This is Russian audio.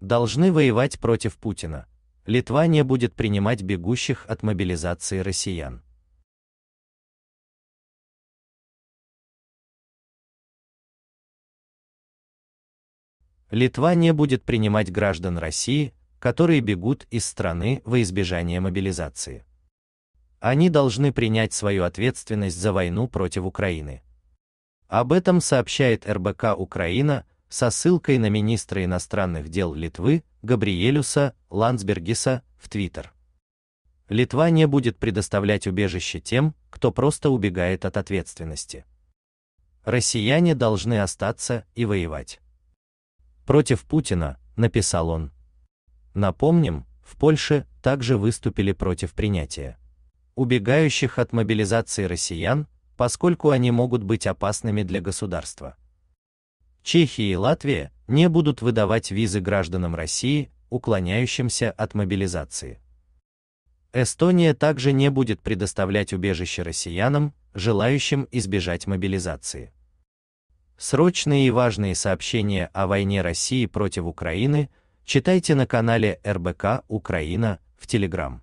должны воевать против Путина. Литва не будет принимать бегущих от мобилизации россиян. Литва не будет принимать граждан России, которые бегут из страны во избежание мобилизации. Они должны принять свою ответственность за войну против Украины. Об этом сообщает РБК Украина, со ссылкой на министра иностранных дел Литвы Габриэлюса Ландсбергиса в Твиттер. Литва не будет предоставлять убежище тем, кто просто убегает от ответственности. Россияне должны остаться и воевать. Против Путина, написал он. Напомним, в Польше также выступили против принятия убегающих от мобилизации россиян, поскольку они могут быть опасными для государства. Чехия и Латвия не будут выдавать визы гражданам России, уклоняющимся от мобилизации. Эстония также не будет предоставлять убежище россиянам, желающим избежать мобилизации. Срочные и важные сообщения о войне России против Украины читайте на канале РБК Украина в Телеграм.